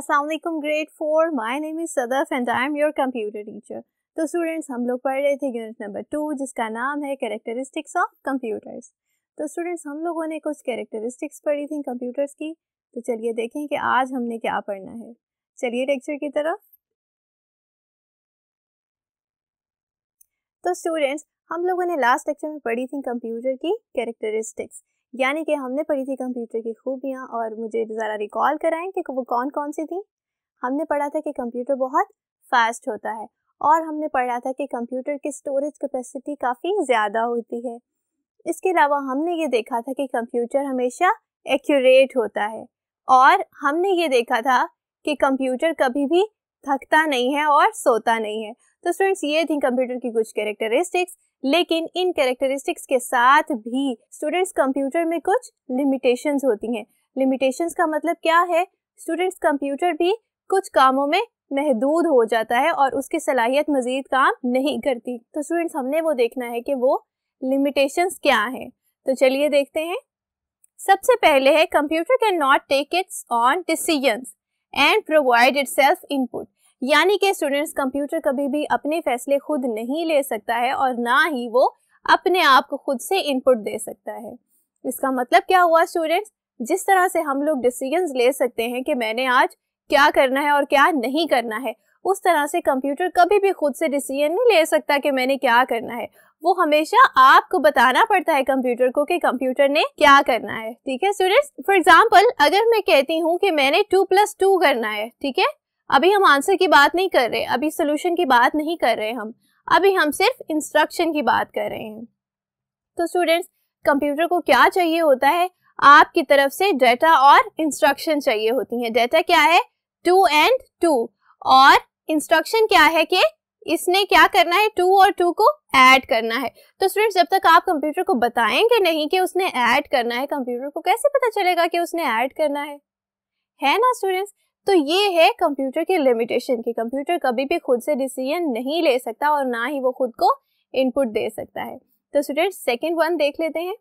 Aslam grade four my name is Sadaf and I am your computer teacher तो students हम लोग पढ़ रहे थे यूनिट नंबर टू जिसका नाम है करेक्टरिस्टिक्स ऑफ कंप्यूटर्स तो स्टूडेंट्स हम लोगों ने कुछ करेक्टरिस्टिक्स पढ़ी थी कंप्यूटर्स की तो चलिए देखें कि आज हमने क्या पढ़ना है चलिए लेक्चर की तरफ तो स्टूडेंट्स हम लोगों ने लास्ट लेक्चर में पढ़ी थी कंप्यूटर की करेक्टरिस्टिक्स यानी कि हमने पढ़ी थी कंप्यूटर की खूबियाँ और मुझे ज़रा रिकॉल कराएं कि वो कौन कौन सी थी हमने पढ़ा था कि कंप्यूटर बहुत फास्ट होता है और हमने पढ़ा था कि कंप्यूटर की स्टोरेज कैपेसिटी काफ़ी ज़्यादा होती है इसके अलावा हमने ये देखा था कि कंप्यूटर हमेशा एक्यूरेट होता है और हमने ये देखा था कि कंप्यूटर कभी भी थकता नहीं है और सोता नहीं है तो स्टूडेंट्स ये थी कंप्यूटर की कुछ कैरेक्टरिस्टिक्स लेकिन इन कैरेक्टरिस्टिक्स के साथ भी स्टूडेंट्स कंप्यूटर में कुछ लिमिटेशंस होती हैं लिमिटेशंस का मतलब क्या है स्टूडेंट्स कंप्यूटर भी कुछ कामों में महदूद हो जाता है और उसकी सलाहियत मज़ीद काम नहीं करती तो स्टूडेंट्स हमने वो देखना है कि वो लिमिटेशंस क्या हैं तो चलिए देखते हैं सबसे पहले है computer can not take its own decisions and provide itself input यानी कि स्टूडेंट्स कंप्यूटर कभी भी अपने फैसले खुद नहीं ले सकता है और ना ही वो अपने आप को खुद से इनपुट दे सकता है इसका मतलब क्या हुआ स्टूडेंट्स जिस तरह से हम लोग डिसीजन ले सकते हैं कि मैंने आज क्या करना है और क्या नहीं करना है उस तरह से कंप्यूटर कभी भी खुद से डिसीजन नहीं ले सकता कि मैंने क्या करना है वो हमेशा आपको बताना पड़ता है कंप्यूटर को कि कंप्यूटर ने क्या करना है ठीक है स्टूडेंट्स फॉर एग्जाम्पल अगर मैं कहती हूँ कि मैंने टू प्लस टू करना है ठीक है अभी हम आंसर की बात नहीं कर रहे अभी सोल्यूशन की बात नहीं कर रहे हम अभी हम सिर्फ इंस्ट्रक्शन की बात कर रहे हैं तो स्टूडेंट्स कंप्यूटर को क्या चाहिए होता है आपकी तरफ से डेटा और इंस्ट्रक्शन चाहिए होती है डेटा क्या है टू एंड टू और इंस्ट्रक्शन क्या है कि इसने क्या करना है टू और टू को ऐड करना है तो स्टूडेंट्स जब तक आप कंप्यूटर को बताएंगे नहीं कि उसने ऐड करना है कंप्यूटर को कैसे पता चलेगा कि उसने ऐड करना है है ना स्टूडेंट्स तो ये है कंप्यूटर के लिमिटेशन कि कंप्यूटर कभी भी खुद से डिसीजन नहीं ले सकता और ना ही वो खुद को इनपुट दे सकता है तो स्टूडेंट सेकेंड वन देख लेते हैं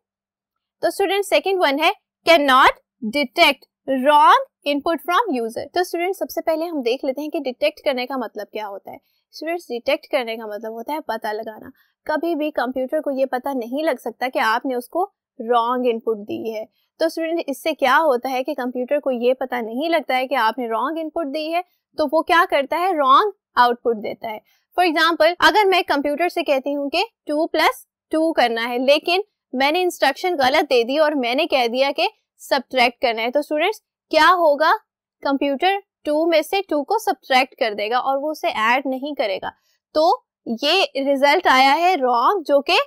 तो स्टूडेंट सेकेंड वन है can not detect wrong input from user तो स्टूडेंट सबसे पहले हम देख लेते हैं कि डिटेक्ट करने का मतलब क्या होता है स्टूडेंट्स डिटेक्ट करने का मतलब होता है पता लगाना कभी भी कंप्यूटर को ये पता नहीं लग सकता कि आपने उसको रॉन्ग इनपुट दी है तो स्टूडेंट इससे क्या होता है कि कंप्यूटर को ये पता नहीं लगता है कि आपने रॉन्ग इनपुट दी है तो वो क्या करता है रॉन्ग आउटपुट देता है फॉर एग्जाम्पल अगर मैं कंप्यूटर से कहती हूँ कि टू प्लस टू करना है लेकिन मैंने इंस्ट्रक्शन गलत दे दी और मैंने कह दिया कि सब्ट्रैक्ट करना है तो स्टूडेंट्स क्या होगा कंप्यूटर टू में से टू को सब्ट्रैक्ट कर देगा और वो उसे ऐड नहीं करेगा तो ये रिजल्ट आया है रॉन्ग जो कि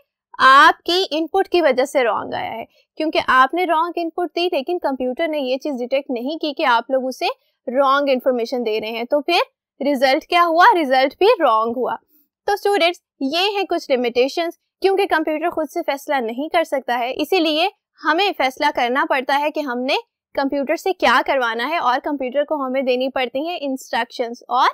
आपकी इनपुट की वजह से रॉन्ग आया है क्योंकि आपने रॉन्ग इनपुट दी लेकिन कंप्यूटर ने ये चीज़ डिटेक्ट नहीं की कि आप लोग उसे रॉन्ग इन्फॉर्मेशन दे रहे हैं तो फिर रिजल्ट क्या हुआ रिजल्ट भी रॉन्ग हुआ तो स्टूडेंट्स ये हैं कुछ लिमिटेशंस क्योंकि कंप्यूटर खुद से फैसला नहीं कर सकता है इसीलिए हमें फैसला करना पड़ता है कि हमने कंप्यूटर से क्या करवाना है और कंप्यूटर को हमें देनी पड़ती है इंस्ट्रक्शंस और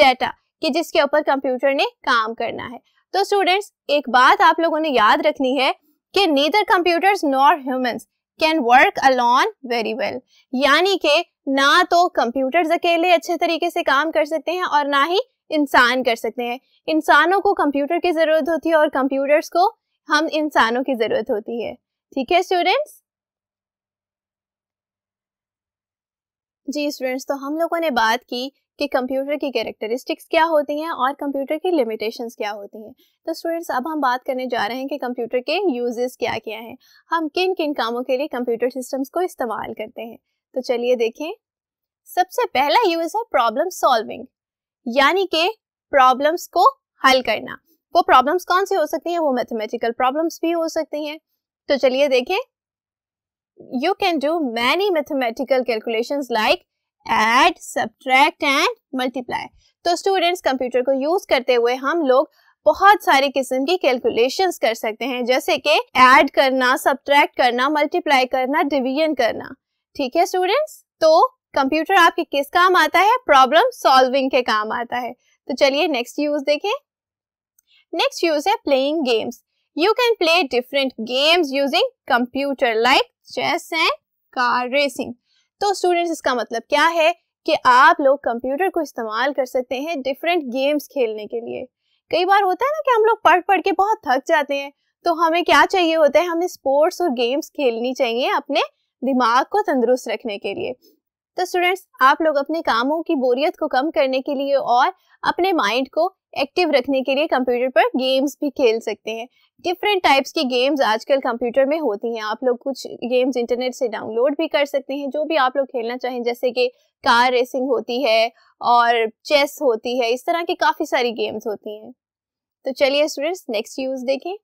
डेटा कि जिसके ऊपर कंप्यूटर ने काम करना है तो स्टूडेंट्स एक बात आप लोगों ने याद रखनी है कि neither computers nor humans can work alone very well यानी कि ना तो कंप्यूटर्स अकेले अच्छे तरीके से काम कर सकते हैं और ना ही इंसान कर सकते हैं इंसानों को कंप्यूटर की ज़रूरत होती है और कंप्यूटर्स को हम इंसानों की ज़रूरत होती है ठीक है स्टूडेंट्स जी स्टूडेंट्स तो हम लोगों ने बात की कि कंप्यूटर की कैरेक्टरिस्टिक्स क्या होती हैं और कंप्यूटर की लिमिटेशंस क्या होती हैं तो स्टूडेंट्स अब हम बात करने जा रहे हैं कि कंप्यूटर के यूजेस क्या क्या हैं हम किन किन कामों के लिए कंप्यूटर सिस्टम्स को इस्तेमाल करते हैं तो चलिए देखें सबसे पहला यूज है प्रॉब्लम सॉल्विंग यानी कि प्रॉब्लम्स को हल करना वो प्रॉब्लम्स कौन सी हो सकती हैं वो मैथमेटिकल प्रॉब्लम्स भी हो सकती हैं तो चलिए देखें you can do many mathematical calculations like add subtract and multiply तो स्टूडेंट्स कंप्यूटर को यूज करते हुए हम लोग बहुत सारे किस्म की कैलकुलेशंस कर सकते हैं जैसे कि ऐड करना सब्ट्रैक्ट करना मल्टीप्लाई करना डिवीजन करना ठीक है स्टूडेंट्स तो कंप्यूटर आपके किस काम आता है प्रॉब्लम सॉल्विंग के काम आता है तो चलिए नेक्स्ट यूज देखें नेक्स्ट यूज है playing games you can play different games using computer like chess and car racing तो स्टूडेंट्स इसका मतलब क्या है कि आप लोग कंप्यूटर को इस्तेमाल कर सकते हैं डिफरेंट गेम्स खेलने के लिए कई बार होता है ना कि हम लोग पढ़ पढ़ के बहुत थक जाते हैं तो हमें क्या चाहिए होता है हमें स्पोर्ट्स और गेम्स खेलनी चाहिए अपने दिमाग को तंदुरुस्त रखने के लिए तो स्टूडेंट्स आप लोग अपने कामों की बोरियत को कम करने के लिए और अपने माइंड को एक्टिव रखने के लिए कंप्यूटर पर गेम्स भी खेल सकते हैं डिफरेंट टाइप्स की गेम्स आजकल कंप्यूटर में होती हैं आप लोग कुछ गेम्स इंटरनेट से डाउनलोड भी कर सकते हैं जो भी आप लोग खेलना चाहें जैसे कि कार रेसिंग होती है और चेस होती है इस तरह की काफ़ी सारी गेम्स होती हैं तो चलिए स्टूडेंट्स नेक्स्ट यूज़ देखें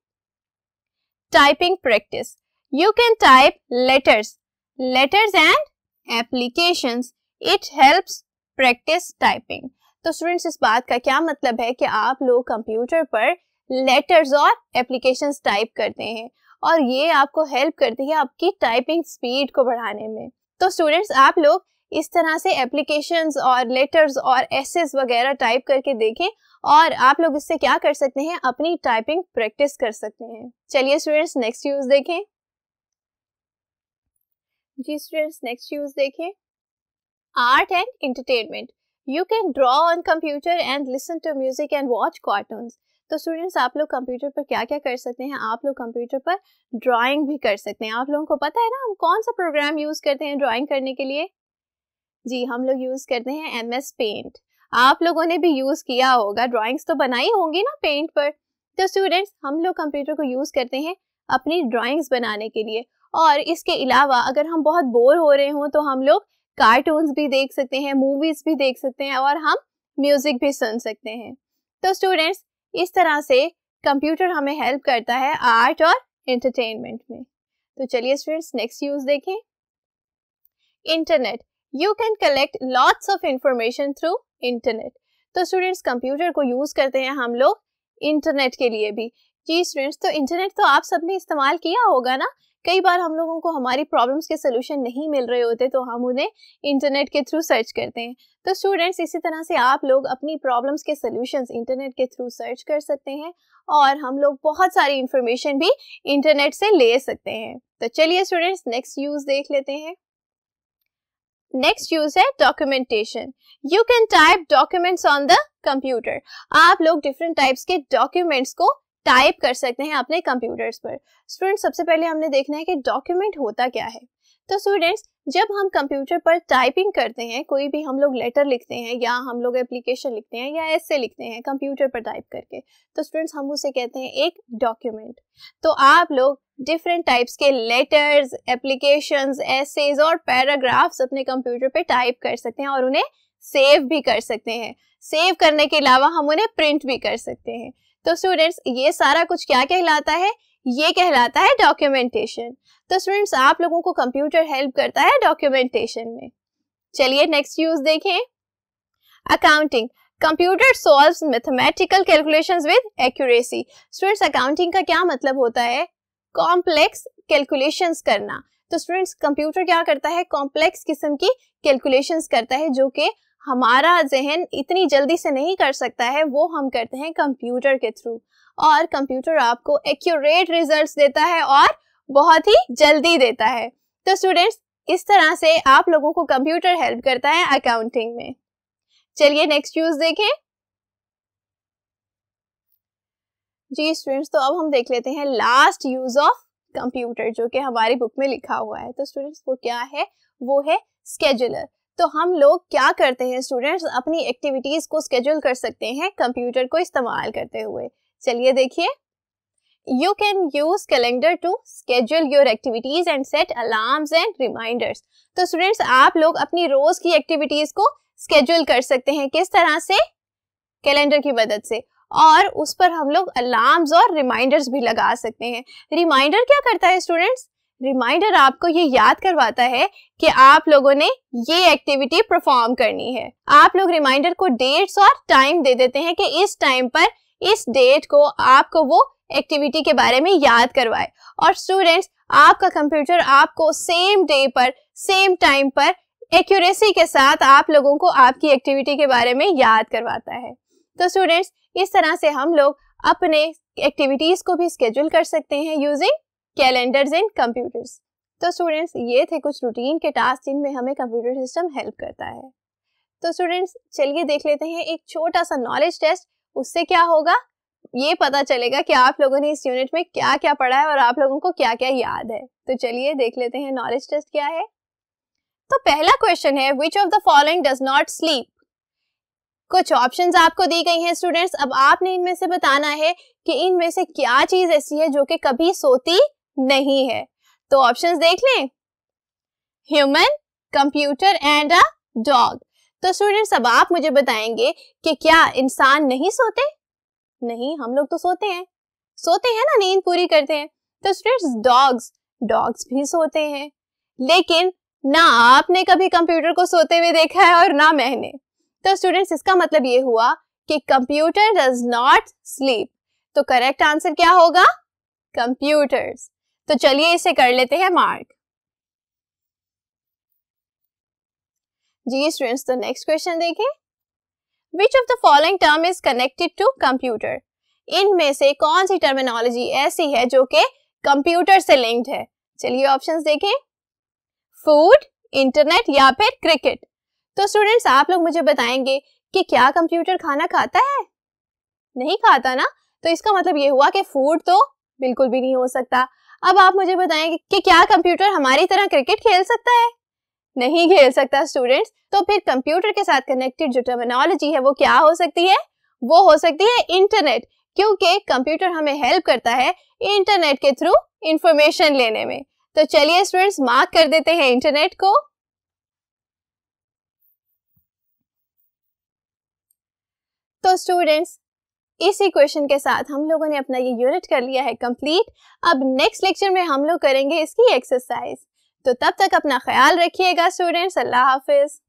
typing practice you can type letters letters and applications it helps practice typing तो स्टूडेंट्स इस बात का क्या मतलब है कि आप लोग कंप्यूटर पर लेटर्स और एप्लीकेशन टाइप करते हैं और ये आपको हेल्प करती है आपकी टाइपिंग स्पीड को बढ़ाने में तो स्टूडेंट्स आप लोग इस तरह से एप्लीकेशन और लेटर्स और एसेस वगैरह टाइप करके देखें और आप लोग इससे क्या कर सकते हैं अपनी टाइपिंग प्रैक्टिस कर सकते हैं चलिए स्टूडेंट्स नेक्स्ट यूज देखें जी स्टूडेंट्स नेक्स्ट यूज देखें art and entertainment you can draw on computer and listen to music and watch cartoon तो स्टूडेंट्स आप लोग कंप्यूटर पर क्या क्या कर सकते हैं आप लोग कंप्यूटर पर ड्राइंग भी कर सकते हैं आप लोगों को पता है ना हम कौन सा प्रोग्राम यूज़ करते हैं ड्राइंग करने के लिए जी हम लोग यूज़ करते हैं एम एस पेंट आप लोगों ने भी यूज़ किया होगा ड्राइंग्स तो बनाई होंगी ना पेंट पर तो स्टूडेंट्स हम लोग कंप्यूटर को यूज़ करते हैं अपनी ड्राइंग्स बनाने के लिए और इसके अलावा अगर हम बहुत बोर हो रहे हों तो हम लोग कार्टून्स भी देख सकते हैं मूवीज भी देख सकते हैं और हम म्यूजिक भी सुन सकते हैं तो स्टूडेंट्स इस तरह से कंप्यूटर हमें हेल्प करता है आर्ट और एंटरटेनमेंट में तो चलिए स्टूडेंट्स नेक्स्ट यूज देखें internet you can collect lots of information through internet तो स्टूडेंट्स कंप्यूटर को यूज करते हैं हम लोग इंटरनेट के लिए भी जी स्टूडेंट्स तो इंटरनेट तो आप सबने इस्तेमाल किया होगा ना कई बार हम लोगों को हमारी प्रॉब्लम्स के सोल्यूशन नहीं मिल रहे होते तो हम उन्हें इंटरनेट के थ्रू सर्च करते हैं तो स्टूडेंट्स इसी तरह से आप लोग अपनी प्रॉब्लम्स के सोल्यूशंस इंटरनेट के थ्रू सर्च कर सकते हैं और हम लोग बहुत सारी इंफॉर्मेशन भी इंटरनेट से ले सकते हैं तो चलिए स्टूडेंट्स नेक्स्ट यूज देख लेते हैं नेक्स्ट यूज है documentation you can type documents on the computer आप लोग डिफरेंट टाइप्स के डॉक्यूमेंट्स को टाइप कर सकते हैं अपने कंप्यूटर्स पर स्टूडेंट्स सबसे पहले हमने देखना है कि डॉक्यूमेंट होता क्या है तो स्टूडेंट्स जब हम कंप्यूटर पर टाइपिंग करते हैं कोई भी हम लोग लेटर लिखते हैं या हम लोग एप्लीकेशन लिखते हैं या ऐसे लिखते हैं कंप्यूटर पर टाइप करके तो स्टूडेंट्स हम उसे कहते हैं एक डॉक्यूमेंट तो आप लोग डिफरेंट टाइप्स के लेटर्स एप्लीकेशन एसेज और पैराग्राफ्स अपने कंप्यूटर पर टाइप कर सकते हैं और उन्हें सेव भी कर सकते हैं सेव करने के अलावा हम उन्हें प्रिंट भी कर सकते हैं तो स्टूडेंट्स ये सारा कुछ क्या कहलाता है ये कहलाता है डॉक्यूमेंटेशन तो स्टूडेंट्स आप लोगों को कंप्यूटर हेल्प करता है डॉक्यूमेंटेशन में चलिए नेक्स्ट यूज देखें accounting computer solves mathematical calculations with accuracy students accounting का क्या मतलब होता है कॉम्प्लेक्स कैलकुलेशंस करना तो स्टूडेंट्स कंप्यूटर क्या करता है कॉम्प्लेक्स किस्म की कैलकुलेशंस करता है जो कि हमारा जहन इतनी जल्दी से नहीं कर सकता है वो हम करते हैं कंप्यूटर के थ्रू और कंप्यूटर आपको एक्यूरेट रिजल्ट्स देता है और बहुत ही जल्दी देता है तो स्टूडेंट्स इस तरह से आप लोगों को कंप्यूटर हेल्प करता है अकाउंटिंग में चलिए नेक्स्ट यूज देखें जी स्टूडेंट्स तो अब हम देख लेते हैं लास्ट यूज ऑफ कंप्यूटर जो कि हमारी बुक में लिखा हुआ है तो स्टूडेंट्स वो क्या है वो है स्केजुलर तो हम लोग क्या करते हैं स्टूडेंट्स अपनी एक्टिविटीज को स्केड्यूल कर सकते हैं कंप्यूटर को इस्तेमाल करते हुए चलिए देखिए you can use calendar to schedule your activities and set alarms and reminders तो स्टूडेंट्स आप लोग अपनी रोज की एक्टिविटीज को स्केड्यूल कर सकते हैं किस तरह से कैलेंडर की मदद से और उस पर हम लोग अलार्म्स और रिमाइंडर्स भी लगा सकते हैं रिमाइंडर क्या करता है स्टूडेंट्स रिमाइंडर आपको ये याद करवाता है कि आप लोगों ने ये एक्टिविटी परफॉर्म करनी है आप लोग रिमाइंडर को डेट्स और टाइम दे देते हैं कि इस टाइम पर इस डेट को आपको वो एक्टिविटी के बारे में याद करवाए और स्टूडेंट्स आपका कंप्यूटर आपको सेम डे पर सेम टाइम पर एक्यूरेसी के साथ आप लोगों को आपकी एक्टिविटी के बारे में याद करवाता है तो स्टूडेंट्स इस तरह से हम लोग अपने एक्टिविटीज़ को भी स्केड्यूल कर सकते हैं यूजिंग कैलेंडर्स एंड कंप्यूटर्स तो स्टूडेंट्स ये थे कुछ रूटीन के टास्क जिनमें हमें कंप्यूटर सिस्टम हेल्प करता है तो स्टूडेंट्स चलिए देख लेते हैं एक छोटा सा नॉलेज टेस्ट उससे क्या होगा ये पता चलेगा कि आप लोगों ने इस यूनिट में क्या क्या पढ़ा है और आप लोगों को क्या क्या याद है तो चलिए देख लेते हैं नॉलेज टेस्ट क्या है तो पहला क्वेश्चन है which of the following does not sleep कुछ ऑप्शंस आपको दी गई हैं स्टूडेंट्स अब आपने इनमें से बताना है कि इनमें से क्या चीज ऐसी है जो कि कभी सोती नहीं है तो ऑप्शन देख लें human computer and a dog तो स्टूडेंट्स अब आप मुझे बताएंगे कि क्या इंसान नहीं सोते नहीं हम लोग तो सोते हैं सोते हैं ना नींद पूरी करते हैं तो स्टूडेंट्स डॉग्स डॉग्स भी सोते हैं लेकिन ना आपने कभी कंप्यूटर को सोते हुए देखा है और ना मैंने तो स्टूडेंट्स इसका मतलब ये हुआ कि कंप्यूटर डज नॉट स्लीप तो करेक्ट आंसर क्या होगा कंप्यूटर्स तो चलिए इसे कर लेते हैं मार्क जी स्टूडेंट्स तो नेक्स्ट क्वेश्चन देखें which of the following term is connected to computer इनमें से कौन सी टर्मिनोलॉजी ऐसी है जो कि कंप्यूटर से लिंक्ड है चलिए ऑप्शंस देखें फूड इंटरनेट या फिर क्रिकेट तो स्टूडेंट्स आप लोग मुझे बताएंगे कि क्या कंप्यूटर खाना खाता है नहीं खाता ना तो इसका मतलब ये हुआ कि फूड तो बिल्कुल भी नहीं हो सकता अब आप मुझे बताएं कि क्या कंप्यूटर हमारी तरह क्रिकेट खेल सकता है नहीं खेल सकता स्टूडेंट्स तो फिर कंप्यूटर के साथ कनेक्टेड जो टर्मिनोलॉजी है वो क्या हो सकती है वो हो सकती है इंटरनेट क्योंकि कंप्यूटर हमें हेल्प करता है इंटरनेट के थ्रू इंफॉर्मेशन लेने में तो चलिए स्टूडेंट्स मार्क कर देते हैं इंटरनेट को तो स्टूडेंट्स इस इक्वेशन के साथ हम लोगों ने अपना ये यूनिट कर लिया है कंप्लीट अब नेक्स्ट लेक्चर में हम लोग करेंगे इसकी एक्सरसाइज तो तब तक अपना ख्याल रखिएगा स्टूडेंट्स अल्लाह हाफिज़